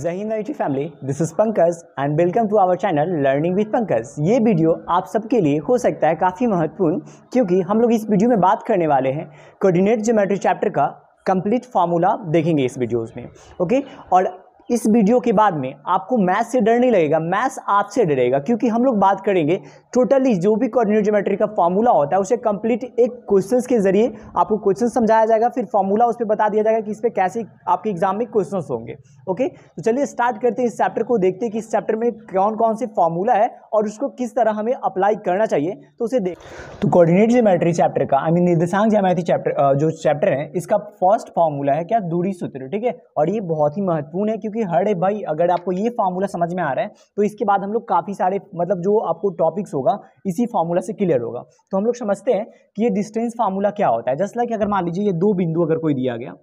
जहीन IT family this is Pankaj and welcome to our channel learning with Pankaj ये video आप सबके लिए हो सकता है काफ़ी महत्वपूर्ण क्योंकि हम लोग इस वीडियो में बात करने वाले हैं कोऑर्डिनेट ज्योमेट्री चैप्टर का कंप्लीट फार्मूला देखेंगे इस वीडियोज़ में ओके और इस वीडियो के बाद में आपको मैथ से डर नहीं लगेगा मैथ्स आपसे डरेगा क्योंकि हम लोग बात करेंगे टोटली जो भी कॉर्डिनेट ज्योमेट्री का फॉर्मूला होता है उसे कंप्लीट एक क्वेश्चन के जरिए आपको क्वेश्चन समझाया जाएगा फिर फॉर्मूला उस पर बता दिया जाएगा कि इस पर कैसे आपके एग्जाम में क्वेश्चन होंगे ओके तो चलिए स्टार्ट करते हैं इस चैप्टर को देखते हैं कि इस चैप्टर में कौन कौन से फॉर्मूला है और उसको किस तरह हमें अप्लाई करना चाहिए तो उसे देख तो कॉर्डिनेट ज्योमेट्री चैप्टर का आई मीन निर्देशांक ज्यामिति चैप्टर जो चैप्टर है इसका फर्स्ट फॉर्मूला है क्या दूरी सूत्र ठीक है और ये बहुत ही महत्वपूर्ण है क्योंकि काफ़ी हर्ड है भाई अगर आपको ये फार्मूला समझ में आ रहा है तो इसके बाद हम लोग काफ़ी सारे मतलब जो आपको टॉपिक्स होगा इसी फार्मूला से क्लियर होगा तो हम लोग समझते हैं कि ये डिस्टेंस फार्मूला क्या होता है जस्ट लाइक अगर मान लीजिए ये दो बिंदु अगर कोई दिया गया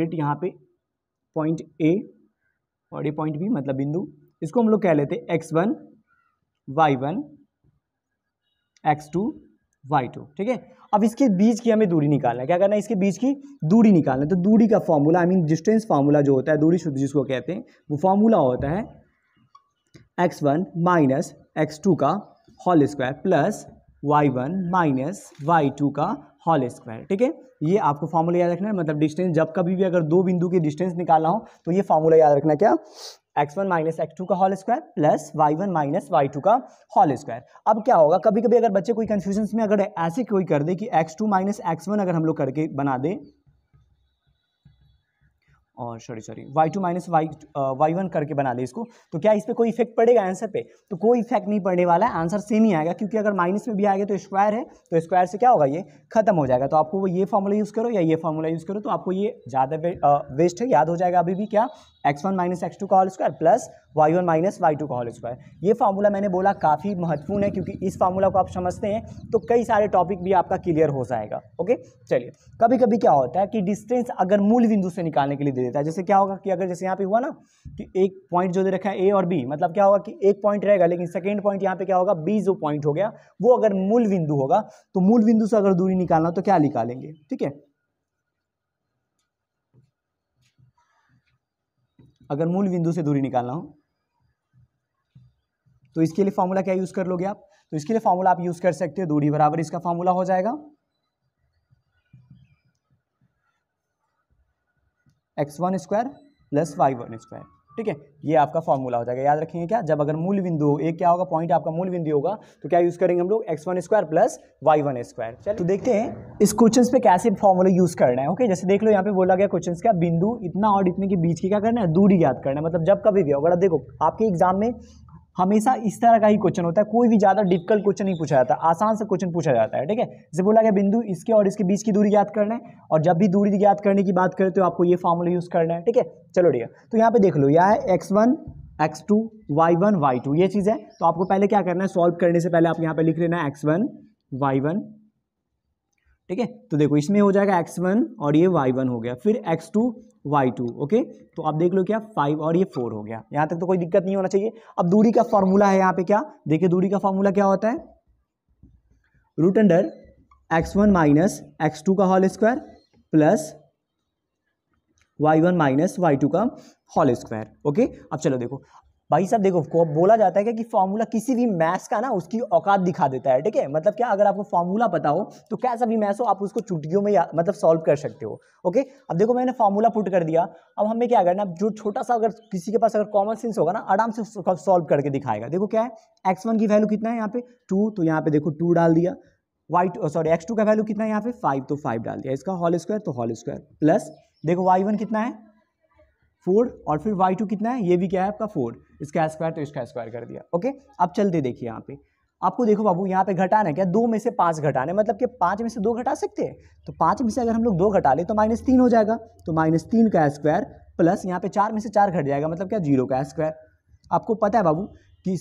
लेट यहाँ पे पॉइंट ए और ये पॉइंट बी मतलब बिंदु इसको हम लोग कह लेते हैं x one y one x two y two ठीक है अब इसके बीच की हमें दूरी निकालना है क्या करना है इसके बीच की दूरी निकालना है तो दूरी का formula I mean distance formula जो होता है दूरी शुद्ध जिसको कहते हैं वो फार्मूला होता है x one minus x two का whole square plus y one minus y two का होल स्क्वायर ठीक है ये आपको फार्मूला याद रखना है मतलब डिस्टेंस जब कभी भी अगर दो बिंदु की डिस्टेंस निकालना हो तो ये फार्मूला याद रखना क्या x one minus x two का whole square plus y one minus y two का होल स्क्वायर अब क्या होगा कभी कभी अगर बच्चे कोई कन्फ्यूजन में अगर ऐसे कोई कर दे कि x two minus x one अगर हम लोग करके बना दें और sorry sorry y two minus y y one करके बना ले इसको तो क्या इस पर कोई इफेक्ट पड़ेगा आंसर पे तो कोई इफेक्ट नहीं पड़ने वाला है आंसर सेम ही आएगा क्योंकि अगर माइनस में भी आएगा तो स्क्वायर है तो स्क्वायर से क्या होगा ये खत्म हो जाएगा तो आपको वो ये फॉर्मूला यूज़ करो या ये फॉर्मूला यूज़ करो तो आपको ये ज़्यादा वेस्ट uh, है याद हो जाएगा अभी भी क्या x one minus x two का whole square plus y one minus y two का होल स्क्वायर ये फार्मूला मैंने बोला काफ़ी महत्वपूर्ण है क्योंकि इस फार्मूला को आप समझते हैं तो कई सारे टॉपिक भी आपका क्लियर हो जाएगा ओके चलिए कभी कभी क्या होता है कि डिस्टेंस अगर मूल बिंदु से निकालने के लिए दे देता है जैसे क्या होगा कि अगर जैसे यहाँ पे हुआ ना कि एक पॉइंट जो दे रखा है ए और बी मतलब क्या होगा कि एक पॉइंट रहेगा लेकिन सेकेंड पॉइंट यहाँ पे क्या होगा बी जो पॉइंट हो गया वो अगर मूल बिंदु होगा तो मूल बिंदु से अगर दूरी निकालना तो क्या निकालेंगे ठीक है अगर मूल बिंदु से दूरी निकालना हो तो इसके लिए फॉर्मूला क्या यूज़ कर लोगे आप तो इसके लिए फॉर्मूला आप यूज़ कर सकते हो दूरी बराबर इसका फॉर्मूला हो जाएगा x one square plus y one square ठीक है ये आपका फॉर्मूला हो जाएगा याद रखेंगे क्या जब अगर मूल बिंदु हो एक क्या होगा पॉइंट आपका मूल बिंदु होगा तो क्या यूज़ करेंगे हम लोग x one square plus y one square चलो तो देखते हैं इस क्वेश्चन पे कैसे फॉर्मूला यूज़ करना है ओके जैसे देख लो यहाँ पे बोला गया क्वेश्चन का बिंदु इतना और इतने के बीच की क्या करना है दूरी याद करना है मतलब जब कभी भी होगा देखो आपके एग्जाम में हमेशा इस तरह का ही क्वेश्चन होता है कोई भी ज़्यादा डिफिकल्ट क्वेश्चन नहीं पूछा जाता आसान से क्वेश्चन पूछा जाता है ठीक है जैसे बोला गया बिंदु इसके और इसके बीच की दूरी याद करना है और जब भी दूरी याद करने की बात करें तो आपको ये फॉर्मूला यूज़ करना है ठीक है चलो ठीक तो यहाँ पे देख लो यह है x one x two y one y two ये चीज़ है तो आपको पहले क्या करना है सॉल्व करने से पहले आप यहाँ पे लिख लेना है एक्स वन वाई वन ठीक है तो देखो इसमें हो जाएगा एक्स वन और ये वाई वन हो गया फिर x two y two okay तो आप देख लो क्या फाइव और ये फोर हो गया यहाँ तक तो कोई दिक्कत नहीं होना चाहिए अब दूरी का फॉर्मूला है यहाँ पे क्या देखिए दूरी का फॉर्मूला क्या होता है root under x one minus x two का whole square plus y one minus y two का होल स्क्वायर ओके अब चलो देखो भाई साहब देखो बोला जाता है कि फार्मूला किसी भी मैथ्स का ना उसकी औकात दिखा देता है ठीक है मतलब क्या अगर आपको फार्मूला पता हो तो कैसा भी मैथ्स हो आप उसको चुटकियों में मतलब सॉल्व कर सकते हो ओके अब देखो मैंने फार्मूला पुट कर दिया अब हमें क्या करना जो छोटा सा अगर किसी के पास अगर कॉमन सेंस होगा ना आराम से सॉल्व करके दिखाएगा देखो क्या है एक्स की वैल्यू कितना है यहाँ पे टू तो यहाँ पे देखो टू डाल दिया वाई सॉरी एक्स का वैल्यू कितना है यहाँ पे फाइव तो फाइव डाल दिया इसका हॉल स्क्वायर तो हॉल स्क्वायर प्लस देखो वाई कितना है फोर और फिर वाई टू कितना है ये भी क्या है आपका फोर इसका स्क्वायर तो इसका स्क्वायर कर दिया ओके अब चलते देखिए यहाँ पे आपको देखो बाबू यहाँ पे घटाना है क्या दो में से पाँच घटाना है मतलब कि पाँच में से दो घटा सकते हैं तो पाँच में से अगर हम लोग दो घटा लें तो माइनस तीन हो जाएगा तो माइनस तीन का स्क्वायर प्लस यहाँ पे चार में से चार घट जाएगा मतलब क्या जीरो का स्क्वायर आपको पता है बाबू कि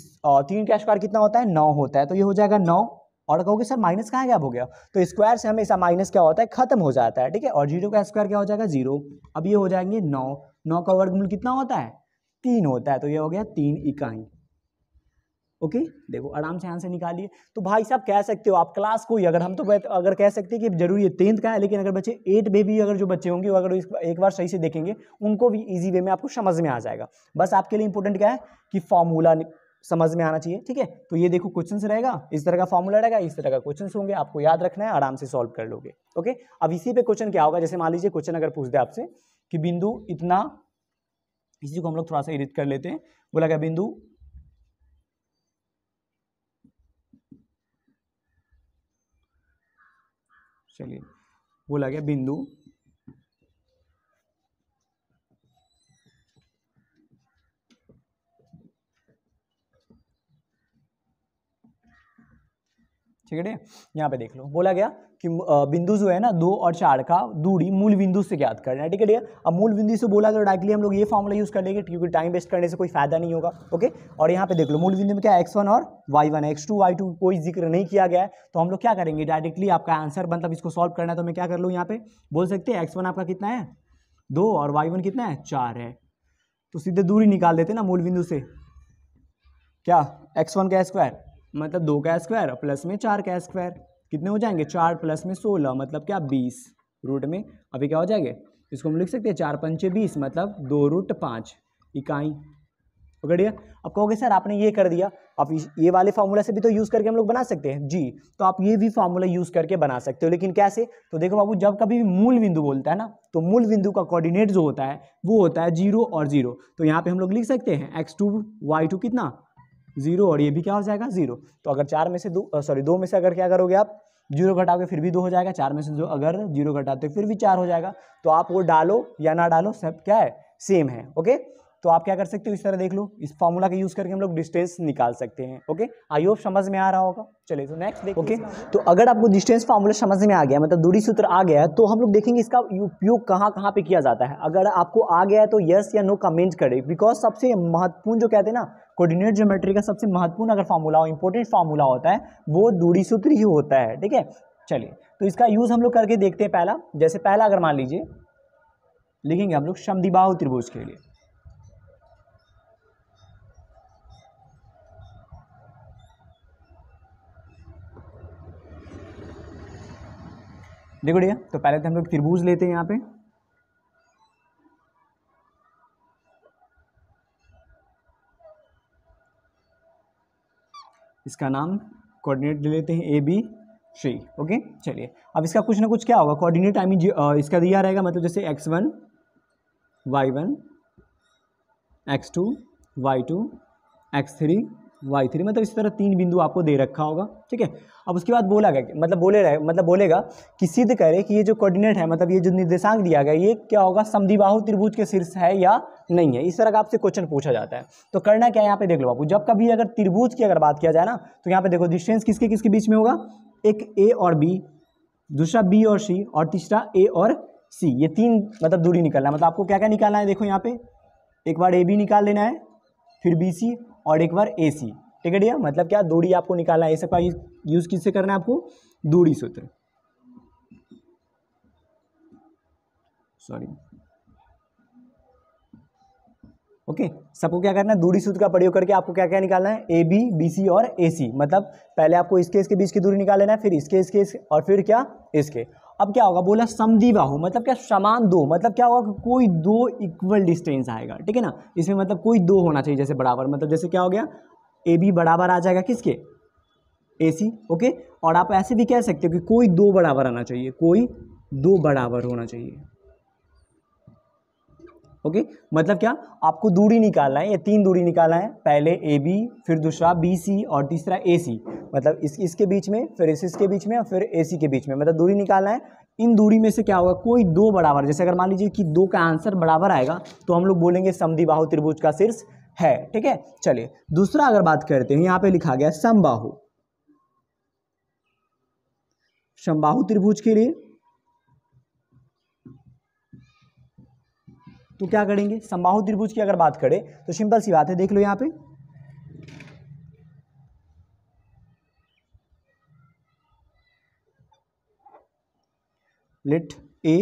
तीन का स्क्वायर कितना होता है नौ होता है तो ये हो जाएगा नौ और कहोगे सर माइनस कहाँ गैप हो गया तो स्क्वायर से हमेशा माइनस क्या होता है खत्म हो जाता है ठीक है और जीरो का स्क्वायर क्या हो जाएगा जीरो अब ये हो जाएंगे नौ नौ का वर्गमूल कितना होता है तीन होता है तो यह हो गया तीन इकाई ओके देखो आराम से यहाँ से निकालिए तो भाई साहब कह सकते हो आप क्लास को ही अगर हम तो अगर कह सकते हैं कि जरूरी है टेंथ का है लेकिन अगर बच्चे एट में भी अगर जो बच्चे होंगे वो अगर एक बार सही से देखेंगे उनको भी इजी वे में आपको समझ में आ जाएगा बस आपके लिए इंपॉर्टेंट क्या है कि फॉर्मूला समझ में आना चाहिए ठीक है तो ये देखो क्वेश्चन रहेगा इस तरह का फॉर्मूला रहेगा इस तरह का क्वेश्चन होंगे आपको याद रखना है आराम से सॉल्व कर लोगे ओके अब इसी पे क्वेश्चन क्या होगा जैसे मान लीजिए क्वेश्चन अगर पूछ दे आपसे कि बिंदु इतना इसी को हम लोग थोड़ा सा एडिट कर लेते हैं बोला गया बिंदु चलिए बोला गया बिंदु ठीक है यहाँ पे देख लो बोला गया कि बिंदु जो है ना दो और चार का दूरी मूल बिंदु से ज्ञात करना है ठीक है भैया अब मूल बिंदु से बोला तो डायरेक्टली हम लोग ये फॉर्मूला यूज कर लेंगे क्योंकि टाइम वेस्ट करने से कोई फायदा नहीं होगा ओके और यहाँ पे देख लो मूल बिंदु में क्या एक्स वन और y one x two y two कोई जिक्र नहीं किया गया है तो हम लोग क्या करेंगे डायरेक्टली आपका आंसर मतलब इसको सॉल्व करना है तो मैं क्या कर लूँ यहाँ पे बोल सकते हैं एक्स वन आपका कितना है दो और वाई वन कितना है चार है तो सीधे दूरी निकाल देते ना मूल बिंदु से क्या एक्स वन का स्क्वायर मतलब दो का स्क्वायर प्लस में चार का स्क्वायर कितने हो जाएंगे चार प्लस में सोलह मतलब क्या बीस रूट में अभी क्या हो जाएंगे इसको हम लिख सकते हैं चार पंचे बीस मतलब दो रूट पाँच इकाई पकड़िए अब कहोगे सर आपने ये कर दिया आप ये वाले फार्मूला से भी तो यूज़ करके हम लोग बना सकते हैं जी तो आप ये भी फार्मूला यूज़ करके बना सकते हो लेकिन कैसे तो देखो बाबू जब कभी भी मूल बिंदु बोलता है ना तो मूल बिंदु का कोऑर्डिनेट जो होता है वो होता है जीरो और जीरो तो यहाँ पे हम लोग लिख सकते हैं एक्स टू वाई टू कितना जीरो और ये भी क्या हो जाएगा जीरो तो अगर चार में से दो सॉरी दो में से अगर क्या करोगे आप जीरो घटाओगे फिर भी दो हो जाएगा चार में से दो अगर जीरो घटाते फिर भी चार हो जाएगा तो आप वो डालो या ना डालो सब क्या है सेम है ओके तो आप क्या कर सकते हो इस तरह देख लो इस फॉर्मूला का यूज़ करके हम लोग डिस्टेंस निकाल सकते हैं ओके आई होप समझ में आ रहा होगा चलिए तो नेक्स्ट देखो ओके तो अगर आपको डिस्टेंस फॉर्मूला समझ में आ गया मतलब दूरी सूत्र आ गया है तो हम लोग देखेंगे इसका उपयोग कहाँ कहाँ पे किया जाता है अगर आपको आ गया है तो यस या नो कमेंट करें बिकॉज सबसे महत्वपूर्ण जो कहते हैं ना कोऑर्डिनेट ज्योमेट्री का सबसे महत्वपूर्ण अगर फार्मूला हो इंपॉर्टेंट फार्मूला होता है वो दूरी सूत्र ही होता है ठीक है चलिए तो इसका यूज़ हम लोग करके देखते हैं पहला जैसे पहला अगर मान लीजिए लिखेंगे हम लोग शमदिबाहु त्रिभुज के लिए देखो भैया तो पहले तो हम लोग त्रिभुज लेते हैं यहाँ पे इसका नाम कोऑर्डिनेट ले लेते हैं ए बी सी ओके चलिए अब इसका कुछ ना कुछ क्या होगा कोऑर्डिनेट आई मीन इसका दिया रहेगा मतलब जैसे x one y one x two y two x three y three मतलब इस तरह तीन बिंदु आपको दे रखा होगा ठीक है अब उसके बाद बोला गया मतलब बोले रहे मतलब बोलेगा कि सिद्ध करे कि ये जो कोऑर्डिनेट है मतलब ये जो निर्देशांक दिया गया ये क्या होगा समधिबाहु त्रिभुज के शीर्ष है या नहीं है इस तरह का आपसे क्वेश्चन पूछा जाता है तो करना क्या है यहाँ पे देख लो बाबू जब कभी अगर त्रिभुज की अगर बात किया जाए ना तो यहाँ पे देखो डिस्टेंस किसके किसके बीच में होगा एक ए और बी दूसरा बी और सी और तीसरा ए और सी ये तीन मतलब दूरी निकालना है मतलब आपको क्या क्या निकालना है देखो यहाँ पे एक बार ए बी निकाल लेना है फिर बी सी और एक बार ए सी ठीक है भैया मतलब क्या दूरी आपको निकालना है ये यूज़ किससे करना है आपको दूरी सूत्र सॉरी ओके okay, सबको क्या करना है दूरी सूत्र का प्रयोग करके आपको क्या क्या निकालना है ए बी बी सी और ए सी मतलब पहले आपको इसके इसके बीच की दूरी निकाल लेना है फिर इसके इसके, इसके और फिर क्या इसके अब क्या होगा बोला समदीवाहु मतलब क्या समान दो मतलब क्या होगा कोई दो इक्वल डिस्टेंस आएगा ठीक है ना इसमें मतलब कोई दो होना चाहिए जैसे बराबर मतलब जैसे क्या हो गया ए बी बराबर आ जाएगा किसके ए सी ओके और आप ऐसे भी कह सकते हो कि कोई दो बराबर आना चाहिए कोई दो बराबर होना चाहिए ओके मतलब क्या आपको दूरी निकालना है ये तीन दूरी निकालना है पहले ए बी फिर दूसरा बी सी और तीसरा ए सी मतलब इस इसके बीच में फिर इस इसके बीच में और फिर ए सी के बीच में मतलब दूरी निकालना है इन दूरी में से क्या होगा कोई दो बराबर जैसे अगर मान लीजिए कि दो का आंसर बराबर आएगा तो हम लोग बोलेंगे समदिबाहु त्रिभुज का शीर्ष है ठीक है चलिए दूसरा अगर बात करते हैं यहाँ पे लिखा गया समबाहु समबाहु त्रिभुज के लिए तो क्या करेंगे समबाहु त्रिभुज की अगर बात करें तो सिंपल सी बात है देख लो यहाँ पे लेट ए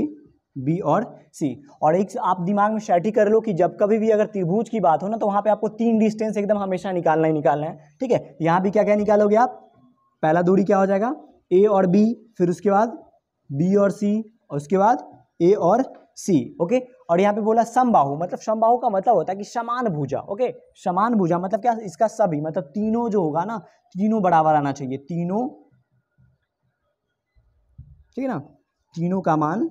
बी और सी और एक आप दिमाग में ही कर लो कि जब कभी भी अगर त्रिभुज की बात हो ना तो वहां पे आपको तीन डिस्टेंस एकदम हमेशा निकालना ही निकालना है ठीक है यहां भी क्या क्या निकालोगे आप पहला दूरी क्या हो जाएगा ए और बी फिर उसके बाद बी और सी और उसके बाद ए और सी ओके और यहाँ पे बोला समबाहु मतलब समबाहु का मतलब होता है कि समान भुजा ओके समान भुजा मतलब क्या इसका सभी मतलब तीनों जो होगा ना तीनों बराबर आना चाहिए तीनों ठीक है ना तीनों का मान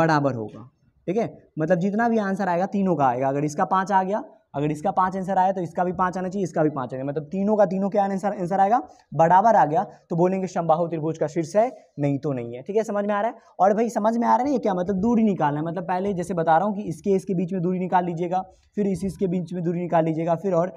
बराबर होगा ठीक है मतलब जितना भी आंसर आएगा तीनों का आएगा अगर इसका पांच आ गया अगर इसका पाँच आंसर आया तो इसका भी पाँच आना चाहिए इसका भी पाँच आना मतलब तीनों का तीनों क्या आंसर आंसर आएगा बराबर आ गया तो बोलेंगे शंबाहु त्रिभुज का शीर्ष है नहीं तो नहीं है ठीक है समझ में आ रहा है और भाई समझ में आ रहा है ना ये क्या मतलब दूरी निकालना है मतलब पहले जैसे बता रहा हूँ कि इसके इसके बीच में दूरी निकाल लीजिएगा फिर इस इसके बीच में दूरी निकाल लीजिएगा फिर और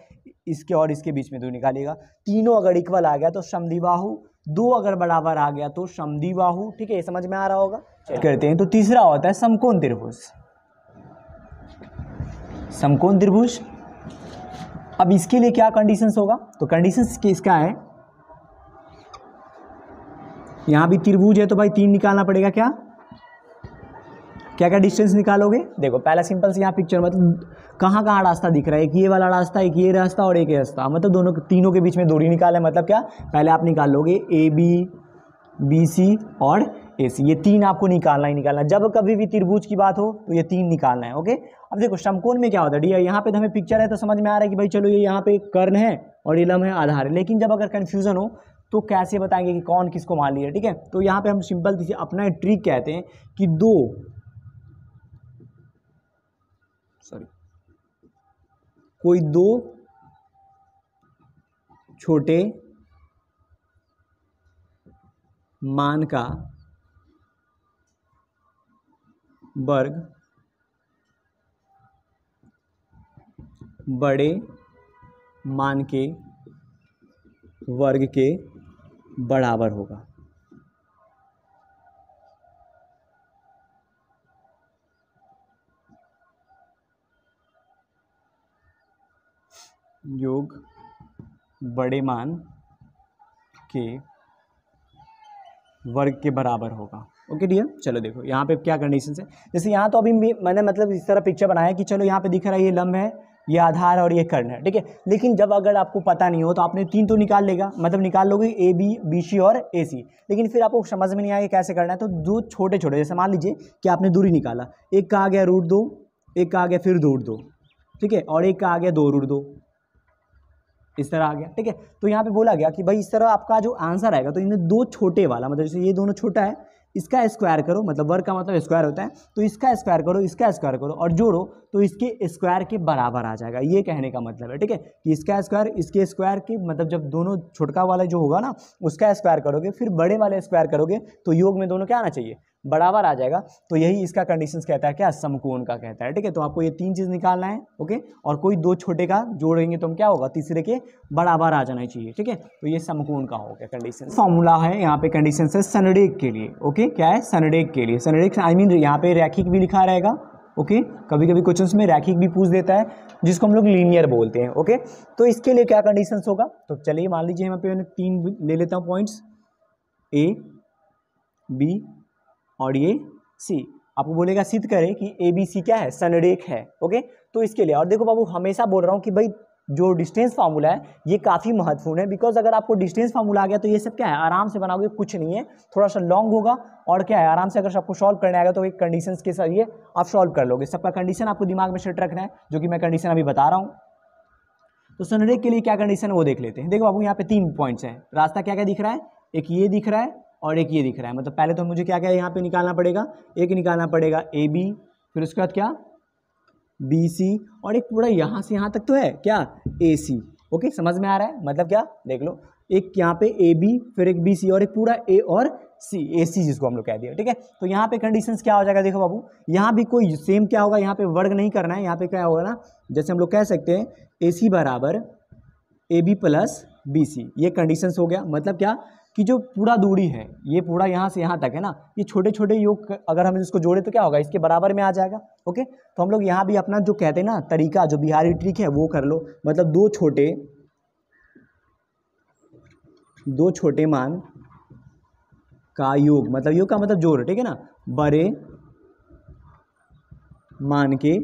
इसके और इसके बीच में दूरी निकालिएगा तीनों अगर इक्वल आ गया तो समधिबाहु दो अगर बराबर आ गया तो समधिबाहु ठीक है समझ में आ रहा होगा करते हैं तो तीसरा होता है समकोण त्रिभुज समकोण त्रिभुज अब इसके लिए क्या कंडीशंस होगा तो कंडीशंस किसका है यहां भी त्रिभुज है तो भाई तीन निकालना पड़ेगा क्या क्या क्या डिस्टेंस निकालोगे देखो पहला सिंपल से यहाँ पिक्चर मतलब कहाँ कहाँ रास्ता दिख रहा है एक ये वाला रास्ता एक ये रास्ता और एक ये रास्ता मतलब दोनों तीनों के बीच में दूरी निकाले है मतलब क्या पहले आप निकाल लोगे ए बी बी सी और एसी ये तीन आपको निकालना ही निकालना जब कभी भी त्रिभुज की बात हो तो ये तीन निकालना है ओके अब देखो समकोण में क्या होता है डी यहाँ पे तो हमें पिक्चर है तो समझ में आ रहा है कि भाई चलो ये यहाँ पे कर्ण है और ये लम है आधार है लेकिन जब अगर कन्फ्यूजन हो तो कैसे बताएंगे कि कौन किसको मान लिया ठीक है तो यहाँ पे हम सिंपल किसी अपना ट्रिक कहते हैं कि दो सॉरी कोई दो छोटे मान का वर्ग बड़े मान के वर्ग के बराबर होगा योग बड़े मान के वर्ग के बराबर होगा ओके डियर चलो देखो यहाँ पे क्या कंडीशन है जैसे यहाँ तो अभी मैंने मतलब इस तरह पिक्चर बनाया कि चलो यहाँ पे दिख रहा है ये लम्ब है ये आधार और ये कर्ण है ठीक है लेकिन जब अगर आपको पता नहीं हो तो आपने तीन तो निकाल लेगा मतलब निकाल लोगे ए बी बी सी और ए सी लेकिन फिर आपको समझ में नहीं आएगा कैसे करना है तो दो छोटे छोटे जैसे मान लीजिए कि आपने दूरी निकाला एक का आ गया रूट दो एक का आ गया फिर रूट दो ठीक है और एक का आ गया दो रूट दो इस तरह आ गया ठीक है तो यहाँ पे बोला गया कि भाई इस तरह आपका जो आंसर आएगा तो इनमें दो छोटे वाला मतलब जैसे ये दोनों छोटा है इसका स्क्वायर करो मतलब वर्ग का मतलब स्क्वायर होता है तो इसका स्क्वायर करो इसका स्क्वायर करो और जोड़ो तो इसके स्क्वायर के बराबर आ जाएगा ये कहने का मतलब है ठीक है कि इसका स्क्वायर इसके स्क्वायर के मतलब जब दोनों छोटका वाला जो होगा ना उसका स्क्वायर करोगे फिर बड़े वाले स्क्वायर करोगे तो योग में दोनों क्या आना चाहिए बराबर आ जाएगा तो यही इसका कंडीशन कहता है क्या समकोण का कहता है ठीक है तो आपको ये तीन चीज़ निकालना है ओके और कोई दो छोटे का जोड़ेंगे तो हम क्या होगा तीसरे के बराबर आ जाना चाहिए ठीक है तो ये समकोण का हो गया कंडीशन फॉर्मूला है यहाँ पे कंडीशन है सनडेक के लिए ओके क्या है सनडेक के लिए सनडेक आई मीन यहाँ पे रैखिक भी लिखा रहेगा ओके okay? कभी कभी क्वेश्चन में रैखिक भी पूछ देता है जिसको हम लोग लीनियर बोलते हैं ओके okay? तो इसके लिए क्या कंडीशंस होगा तो चलिए मान लीजिए यहाँ पे तीन ले लेता हूँ पॉइंट्स ए बी और ये सी आपको बोलेगा सिद्ध करें कि ए बी सी क्या है सनरेख है ओके तो इसके लिए और देखो बाबू हमेशा बोल रहा हूँ कि भाई जो डिस्टेंस फार्मूला है ये काफ़ी महत्वपूर्ण है बिकॉज अगर आपको डिस्टेंस फार्मूला आ गया तो ये सब क्या है आराम से बनाओगे कुछ नहीं है थोड़ा सा लॉन्ग होगा और क्या है आराम से अगर सबको सॉल्व करने आएगा तो एक कंडीशन के साथ ये आप सॉल्व कर लोगे सबका कंडीशन आपको दिमाग में सेट रखना है जो कि मैं कंडीशन अभी बता रहा हूँ तो सनरेख के लिए क्या कंडीशन है वो देख लेते हैं देखो बाबू यहाँ पे तीन पॉइंट्स हैं रास्ता क्या क्या दिख रहा है एक ये दिख रहा है और एक ये दिख रहा है मतलब पहले तो मुझे क्या क्या यहाँ पे निकालना पड़ेगा एक निकालना पड़ेगा ए बी फिर उसके बाद क्या बी सी और एक पूरा यहाँ से यहाँ तक तो है क्या ए सी ओके समझ में आ रहा है मतलब क्या देख लो एक यहाँ पे ए बी फिर एक बी सी और एक पूरा ए और सी ए सी जिसको हम लोग कह दिया ठीक है तो यहाँ पे कंडीशन क्या हो जाएगा देखो बाबू यहाँ भी कोई सेम क्या होगा यहाँ पे वर्ग नहीं करना है यहाँ पे क्या होगा ना जैसे हम लोग कह सकते हैं ए सी बराबर A B plus B C ये कंडीशन हो गया मतलब क्या कि जो पूरा दूरी है ये पूरा यहाँ से यहाँ तक है ना ये छोटे छोटे योग अगर हम इसको जोड़े तो क्या होगा इसके बराबर में आ जाएगा ओके तो हम लोग यहाँ भी अपना जो कहते हैं ना तरीका जो बिहारी ट्रिक है वो कर लो मतलब दो छोटे दो छोटे मान का योग मतलब योग का मतलब जोड़ ठीक है ना बड़े मान के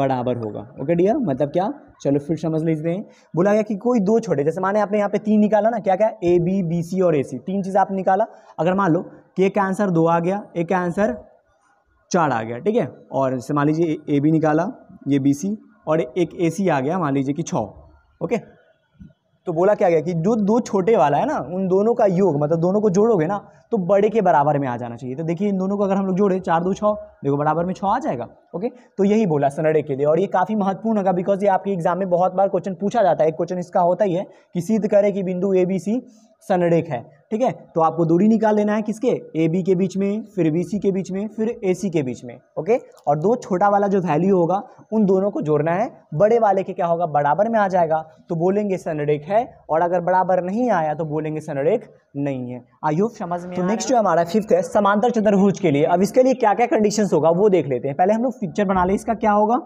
बराबर होगा ओके डियर मतलब क्या चलो फिर समझ लीजिए बोला गया कि कोई दो छोटे जैसे माने आपने यहाँ पे तीन निकाला ना क्या क्या ए बी बी सी और ए सी तीन चीज़ आपने निकाला अगर मान लो कि एक आंसर दो आ गया एक का आंसर चार आ गया ठीक है और जैसे मान लीजिए ए बी निकाला ये बी सी और एक ए सी आ गया मान लीजिए कि छः ओके तो बोला क्या गया कि जो दो छोटे वाला है ना उन दोनों का योग मतलब दोनों को जोड़ोगे ना तो बड़े के बराबर में आ जाना चाहिए तो देखिए इन दोनों को अगर हम लोग जोड़े चार दो छः देखो बराबर में छः आ जाएगा ओके तो यही बोला सनडे के लिए और ये काफ़ी महत्वपूर्ण होगा बिकॉज ये आपके एग्जाम में बहुत बार क्वेश्चन पूछा जाता है एक क्वेश्चन इसका होता ही है कि सिद्ध करे कि बिंदु ए बी सी सनरेख है ठीक है तो आपको दूरी निकाल लेना है किसके ए बी के बीच में फिर बी सी के बीच में फिर ए सी के बीच में ओके और दो छोटा वाला जो वैल्यू होगा उन दोनों को जोड़ना है बड़े वाले के क्या होगा बराबर में आ जाएगा तो बोलेंगे सनरेख है और अगर बराबर नहीं आया तो बोलेंगे सनरेख नहीं है आई होप समझ में तो नेक्स्ट जो हमारा फिफ्थ है समांतर चतुर्भुज के लिए अब इसके लिए क्या क्या कंडीशन होगा वो देख लेते हैं पहले हम लोग पिक्चर बना ले इसका क्या होगा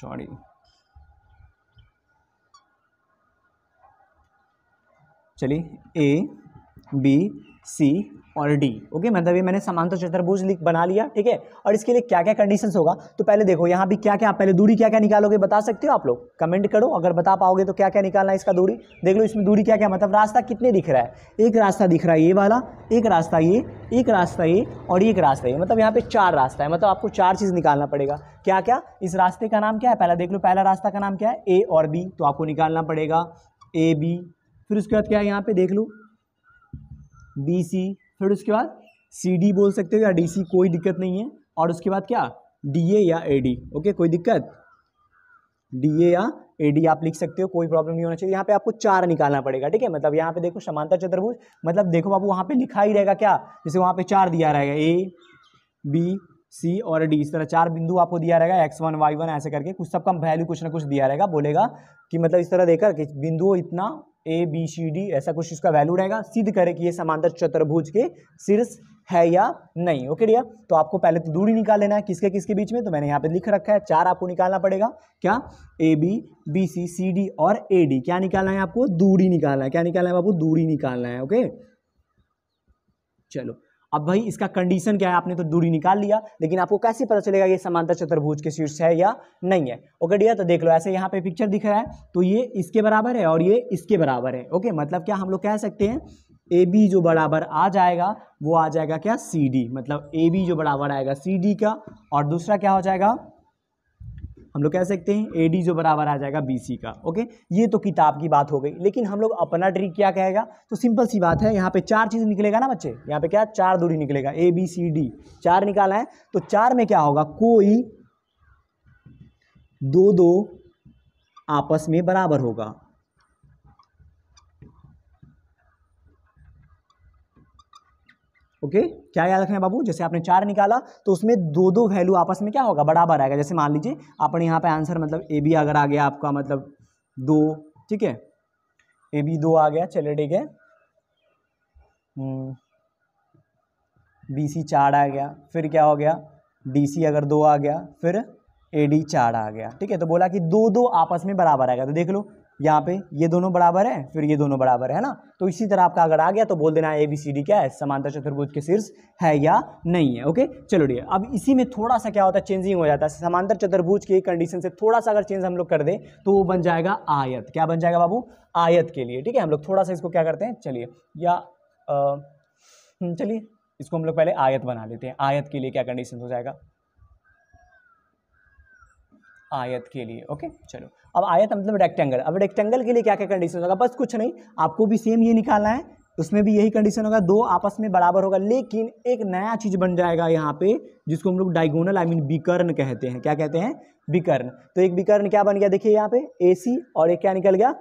सॉरी चलिए ए बी सी और डी ओके मतलब ये मैंने समांतर चतुर्भुज लिख बना लिया ठीक है और इसके लिए क्या क्या कंडीशंस होगा तो पहले देखो यहाँ भी क्या क्या आप पहले दूरी क्या क्या निकालोगे बता सकते हो आप लोग कमेंट करो अगर बता पाओगे तो क्या क्या निकालना है इसका दूरी देख लो इसमें दूरी क्या क्या मतलब रास्ता कितने दिख रहा है एक रास्ता दिख रहा है ये वाला एक रास्ता ये एक रास्ता ये और एक रास्ता ये मतलब यहाँ पे चार रास्ता है मतलब आपको चार चीज़ निकालना पड़ेगा क्या क्या इस रास्ते का नाम क्या है पहला देख लो पहला रास्ता का नाम क्या है ए और बी तो आपको निकालना पड़ेगा ए बी फिर उसके बाद क्या है यहाँ पे देख लो बी सी फिर उसके बाद सी डी बोल सकते हो या डी सी कोई दिक्कत नहीं है और उसके बाद क्या डी ए या ए डी ओके कोई दिक्कत डी ए या ए डी आप लिख सकते हो कोई प्रॉब्लम नहीं होना चाहिए यहाँ पे आपको चार निकालना पड़ेगा ठीक है मतलब यहाँ पे देखो समांतर चतुर्भुज मतलब देखो बाबू वहाँ पे लिखा ही रहेगा क्या जैसे वहाँ पे चार दिया रहेगा ए बी सी और डी इस तरह चार बिंदु आपको दिया रहेगा एक्स वन वाई वन ऐसे करके कुछ सबका वैल्यू कुछ ना कुछ दिया रहेगा बोलेगा कि मतलब इस तरह देखकर कि बिंदु इतना ए बी सी डी ऐसा कुछ इसका वैल्यू रहेगा सिद्ध करे कि ये समांतर चतुर्भुज के शीर्ष है या नहीं ओके डिया तो आपको पहले तो दूरी निकाल लेना है किसके किसके बीच में तो मैंने यहाँ पे लिख रखा है चार आपको निकालना पड़ेगा क्या A B B C C D और ए डी क्या निकालना है आपको दूरी निकालना है क्या निकालना है बाबू दूरी निकालना है ओके चलो अब भाई इसका कंडीशन क्या है आपने तो दूरी निकाल लिया लेकिन आपको कैसे पता चलेगा ये समांतर चतुर्भुज के शीर्ष है या नहीं है ओके डिया तो देख लो ऐसे यहाँ पे पिक्चर दिख रहा है तो ये इसके बराबर है और ये इसके बराबर है ओके मतलब क्या हम लोग कह सकते हैं ए बी जो बराबर आ जाएगा वो आ जाएगा क्या सी डी मतलब ए बी जो बराबर आएगा सी डी का और दूसरा क्या हो जाएगा हम लोग कह सकते हैं ए डी जो बराबर आ जाएगा बी सी का ओके ये तो किताब की बात हो गई लेकिन हम लोग अपना ट्रिक क्या कहेगा तो सिंपल सी बात है यहाँ पे चार चीज़ निकलेगा ना बच्चे यहाँ पे क्या चार दूरी निकलेगा ए बी सी डी चार निकाला है तो चार में क्या होगा कोई दो दो आपस में बराबर होगा ओके क्या याद रखना है बाबू जैसे आपने चार निकाला तो उसमें दो दो वैल्यू आपस में क्या होगा बराबर आएगा जैसे मान लीजिए आपने यहाँ पर आंसर मतलब ए बी अगर आ गया आपका मतलब दो ठीक है ए बी दो आ गया चले ठीक है बी हम्म। सी चार आ गया फिर क्या हो गया डी सी अगर दो आ गया फिर ए डी चार आ गया ठीक है तो बोला कि दो दो आपस में बराबर आएगा तो देख लो यहाँ पे ये दोनों बराबर है फिर ये दोनों बराबर है ना तो इसी तरह आपका अगर आ गया तो बोल देना ए बी सी डी क्या है समांतर चतुर्भुज के शीर्ष है या नहीं है ओके चलो ठीक है अब इसी में थोड़ा सा क्या होता है चेंजिंग हो जाता है समांतर चतुर्भुज की कंडीशन से थोड़ा सा अगर चेंज हम लोग कर दें तो वो बन जाएगा आयत क्या बन जाएगा बाबू आयत के लिए ठीक है हम लोग थोड़ा सा इसको क्या करते हैं चलिए या हम्म, चलिए इसको हम लोग पहले आयत बना लेते हैं आयत के लिए क्या कंडीशन हो जाएगा आयत के लिए ओके चलो अब आयत मतलब रेक्टेंगल अब रेक्टेंगल के लिए क्या क्या कंडीशन होगा बस कुछ नहीं आपको भी सेम ये निकालना है उसमें भी यही कंडीशन होगा दो आपस में बराबर होगा लेकिन एक नया चीज़ बन जाएगा यहाँ पे जिसको हम लोग डायगोनल आई मीन विकर्ण कहते हैं क्या कहते हैं विकर्ण तो एक विकर्ण क्या बन गया देखिए यहाँ पे ए और एक क्या निकल गया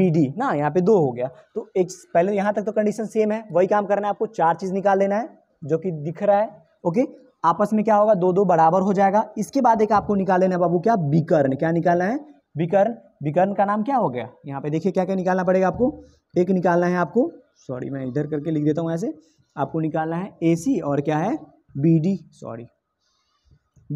बी ना यहाँ पे दो हो गया तो एक पहले यहाँ तक तो कंडीशन सेम है वही काम करना है आपको चार चीज़ निकाल लेना है जो कि दिख रहा है ओके आपस में क्या होगा दो दो बराबर हो जाएगा इसके बाद एक आपको निकाल लेना बाबू क्या विकर्ण क्या निकालना है विकर्ण विकर्ण का नाम क्या हो गया यहाँ पे देखिए क्या क्या निकालना पड़ेगा आपको एक निकालना है आपको सॉरी मैं इधर करके लिख देता हूँ ऐसे आपको निकालना है ए सी और क्या है B D sorry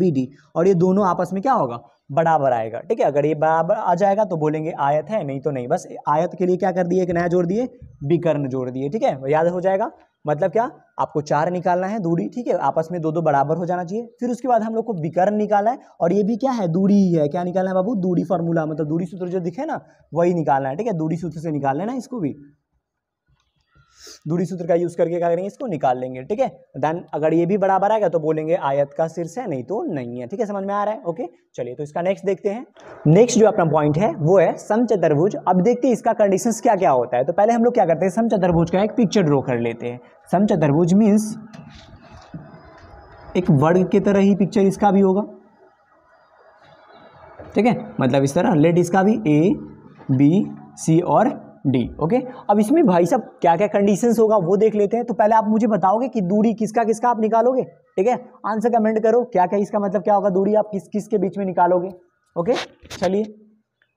B D और ये दोनों आपस में क्या होगा बराबर आएगा ठीक है अगर ये बराबर आ जाएगा तो बोलेंगे आयत है नहीं तो नहीं बस आयत के लिए क्या कर दिए एक नया जोड़ दिए विकर्ण जोड़ दिए ठीक है याद हो जाएगा मतलब क्या आपको चार निकालना है दूरी ठीक है आपस में दो दो बराबर हो जाना चाहिए फिर उसके बाद हम लोग को विकर्ण निकालना है और ये भी क्या है दूरी ही है क्या निकालना है बाबू दूरी फार्मूला मतलब दूरी सूत्र जो दिखे ना वही निकालना है ठीक है दूरी सूत्र से निकाल लेना इसको भी दूरी सूत्र का यूज़ करके क्या करेंगे इसको निकाल लेंगे ठीक है देन अगर ये भी बराबर आएगा तो बोलेंगे आयत का शीर्ष है नहीं तो नहीं है ठीक है समझ में आ रहा है ओके चलिए तो इसका नेक्स्ट देखते हैं नेक्स्ट जो अपना पॉइंट है वो है समचतुर्भुज अब देखते हैं इसका कंडीशन क्या क्या होता है तो पहले हम लोग क्या करते हैं समचतुर्भुज का एक पिक्चर ड्रॉ कर लेते हैं समचतुर्भुज मीन्स एक वर्ग की तरह ही पिक्चर इसका भी होगा ठीक है मतलब इस तरह लेट इसका भी ए बी सी और डी ओके अब इसमें भाई साहब क्या क्या कंडीशंस होगा वो देख लेते हैं तो पहले आप मुझे बताओगे कि दूरी किसका किसका आप निकालोगे ठीक है आंसर कमेंट करो क्या क्या इसका मतलब क्या होगा दूरी आप किस किस के बीच में निकालोगे ओके चलिए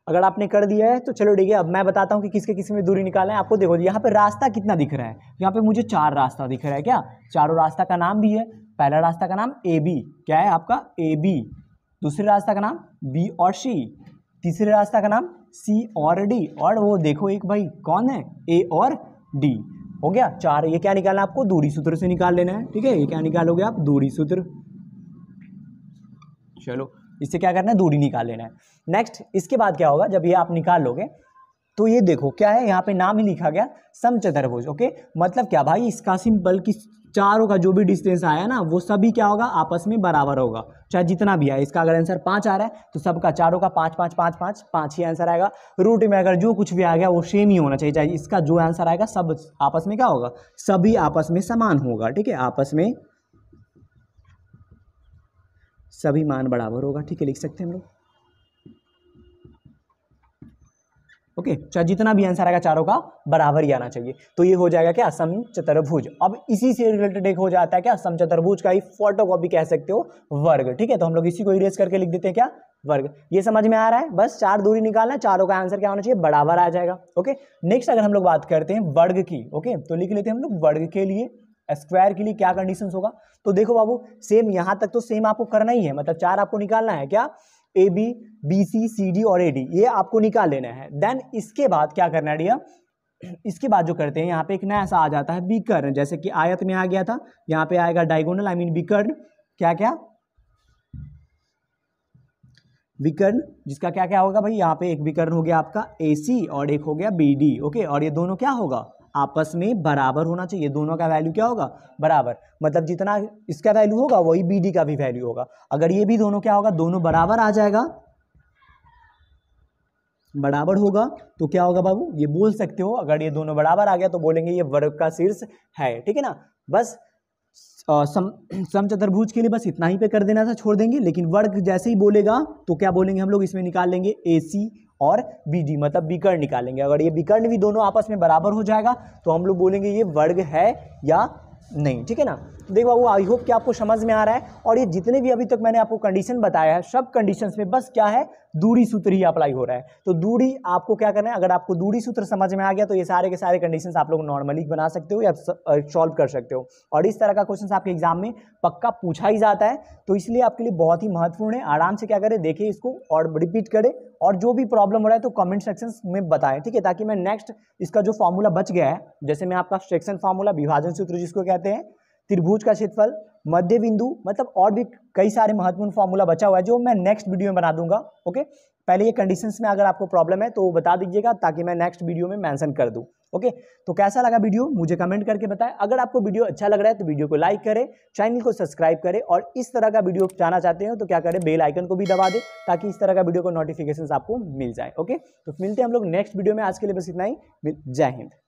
अगर आपने कर दिया है तो चलो ठीक है अब मैं बताता हूँ कि किसके किस में दूरी निकालें आपको देखो यहाँ पर रास्ता कितना दिख रहा है यहाँ पे मुझे चार रास्ता दिख रहा है क्या चारों रास्ता का नाम भी है पहला रास्ता का नाम ए बी क्या है आपका ए बी दूसरे रास्ता का नाम बी और सी तीसरे रास्ता का नाम सी और डी और वो देखो एक भाई कौन है ए और डी हो गया चार ये क्या निकालना आपको दूरी सूत्र से निकाल लेना है ठीक है ये क्या निकालोगे आप दूरी सूत्र चलो इससे क्या करना है दूरी निकाल लेना है नेक्स्ट इसके बाद क्या होगा जब ये आप निकाल लोगे तो ये देखो क्या है यहाँ पे नाम ही लिखा गया समचतुर्भुज ओके मतलब क्या भाई इसका सिंपल की चारों का जो भी डिस्टेंस आया ना वो सभी क्या होगा आपस में बराबर होगा चाहे जितना भी आए इसका अगर आंसर पाँच आ रहा है तो सबका चारों का पाँच पाँच पाँच पाँच पाँच ही आंसर आएगा रूट में अगर जो कुछ भी आ गया वो सेम ही होना चाहिए चाहे इसका जो आंसर आएगा सब आपस में क्या होगा सभी आपस में समान होगा ठीक है आपस में सभी मान बराबर होगा ठीक है लिख सकते हैं हम लोग ओके चाहे जितना भी आंसर आएगा चारों का बराबर ही आना चाहिए तो ये हो जाएगा क्या असम चतुर्भुज अब इसी से रिलेटेड एक हो जाता है क्या असम चतुर्भुज का ही फोटो कॉपी कह सकते हो वर्ग ठीक है तो हम लोग इसी को इरेज करके लिख देते हैं क्या वर्ग ये समझ में आ रहा है बस चार दूरी निकालना चारों का आंसर क्या होना चाहिए बराबर आ जाएगा ओके नेक्स्ट अगर हम लोग बात करते हैं वर्ग की ओके तो लिख लेते हैं हम लोग वर्ग के लिए स्क्वायर के लिए क्या कंडीशन होगा तो देखो बाबू सेम यहां तक तो सेम आपको करना ही है मतलब चार आपको निकालना है क्या A B B C C D और ए डी ये आपको निकाल लेना है देन इसके बाद क्या करना है डिया इसके बाद जो करते हैं यहाँ पे एक नया ऐसा आ जाता है विकर्ण जैसे कि आयत में आ गया था यहाँ पे आएगा डायगोनल आई मीन विकर्ण क्या क्या विकर्ण जिसका क्या क्या होगा भाई यहाँ पे एक विकर्ण हो गया आपका ए सी और एक हो गया बी डी ओके और ये दोनों क्या होगा आपस में बराबर होना चाहिए दोनों का वैल्यू क्या होगा बराबर मतलब जितना इसका वैल्यू होगा वही बी का भी वैल्यू होगा अगर ये भी दोनों क्या होगा दोनों बराबर आ जाएगा बराबर होगा तो क्या होगा बाबू ये बोल सकते हो अगर ये दोनों बराबर आ गया तो बोलेंगे ये वर्ग का शीर्ष है ठीक है ना बस सम समचतुर्भुज के लिए बस इतना ही पे कर देना था छोड़ देंगे लेकिन वर्ग जैसे ही बोलेगा तो क्या बोलेंगे हम लोग इसमें निकाल लेंगे ए सी और बी डी मतलब विकर्ण निकालेंगे अगर ये विकर्ण भी दोनों आपस में बराबर हो जाएगा तो हम लोग बोलेंगे ये वर्ग है या नहीं ठीक है ना देखो वो आई होप कि आपको समझ में आ रहा है और ये जितने भी अभी तक मैंने आपको कंडीशन बताया है सब कंडीशन में बस क्या है दूरी सूत्र ही अप्लाई हो रहा है तो दूरी आपको क्या करना है अगर आपको दूरी सूत्र समझ में आ गया तो ये सारे के सारे कंडीशन आप लोग नॉर्मली बना सकते हो या सॉल्व कर सकते हो और इस तरह का क्वेश्चन आपके एग्जाम में पक्का पूछा ही जाता है तो इसलिए आपके लिए बहुत ही महत्वपूर्ण है आराम से क्या करें देखिए इसको और रिपीट करें और जो भी प्रॉब्लम हो रहा है तो कमेंट सेक्शन में बताएं ठीक है ताकि मैं नेक्स्ट इसका जो फॉर्मूला बच गया है जैसे मैं आपका सेक्शन फॉर्मूला विभाजन सूत्र जिसको कहते हैं त्रिभुज का क्षेत्रफल मध्य बिंदु मतलब और भी कई सारे महत्वपूर्ण फॉर्मूला बचा हुआ है जो मैं नेक्स्ट वीडियो में बना दूंगा ओके पहले ये कंडीशंस में अगर आपको प्रॉब्लम है तो वो बता दीजिएगा ताकि मैं नेक्स्ट वीडियो में मेंशन कर दूं ओके तो कैसा लगा वीडियो मुझे कमेंट करके बताएं अगर आपको वीडियो अच्छा लग रहा है तो वीडियो को लाइक करें चैनल को सब्सक्राइब करें और इस तरह का वीडियो जाना चाहते हो तो क्या करें बेल आइकन को भी दबा दें ताकि इस तरह का वीडियो को नोटिफिकेशन आपको मिल जाए ओके तो मिलते हैं हम लोग नेक्स्ट वीडियो में आज के लिए बस इतना ही जय हिंद